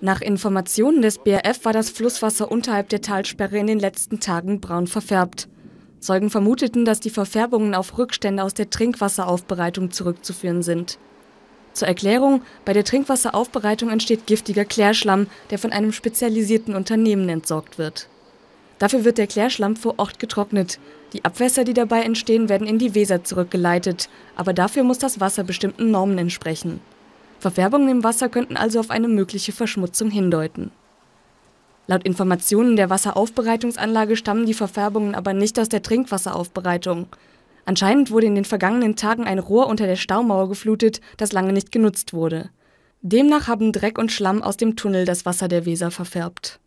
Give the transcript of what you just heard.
Nach Informationen des BRF war das Flusswasser unterhalb der Talsperre in den letzten Tagen braun verfärbt. Zeugen vermuteten, dass die Verfärbungen auf Rückstände aus der Trinkwasseraufbereitung zurückzuführen sind. Zur Erklärung, bei der Trinkwasseraufbereitung entsteht giftiger Klärschlamm, der von einem spezialisierten Unternehmen entsorgt wird. Dafür wird der Klärschlamm vor Ort getrocknet. Die Abwässer, die dabei entstehen, werden in die Weser zurückgeleitet. Aber dafür muss das Wasser bestimmten Normen entsprechen. Verfärbungen im Wasser könnten also auf eine mögliche Verschmutzung hindeuten. Laut Informationen der Wasseraufbereitungsanlage stammen die Verfärbungen aber nicht aus der Trinkwasseraufbereitung. Anscheinend wurde in den vergangenen Tagen ein Rohr unter der Staumauer geflutet, das lange nicht genutzt wurde. Demnach haben Dreck und Schlamm aus dem Tunnel das Wasser der Weser verfärbt.